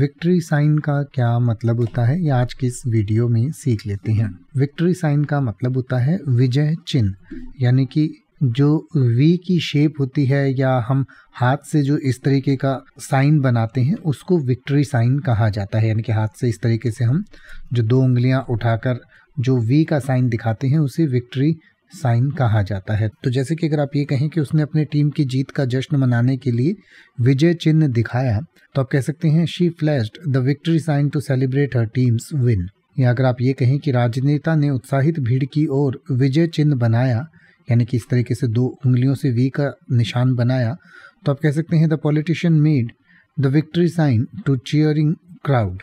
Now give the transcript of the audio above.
victory sign का क्या मतलब होता है ये आज की इस वीडियो में सीख लेते हैं विक्ट्री साइन का मतलब होता है विजय चिन्ह यानी कि जो वी की शेप होती है या हम हाथ से जो इस तरीके का साइन बनाते हैं उसको विक्ट्री साइन कहा जाता है यानी कि हाथ से इस तरीके से हम जो दो उंगलियां उठाकर जो वी का साइन दिखाते हैं उसे विक्ट्री साइन कहा जाता है तो जैसे कि अगर आप ये कहें कि उसने अपनी टीम की जीत का जश्न मनाने के लिए विजय चिन्ह दिखाया तो आप कह सकते हैं she flashed the victory sign to celebrate her team's win या अगर आप ये कहें कि राजनेता ने उत्साहित भीड़ की ओर विजय चिन्ह बनाया यानी कि इस तरीके से दो उंगलियों से वी का निशान बनाया तो आप कह सकते हैं the politician made the victory sign to cheering crowd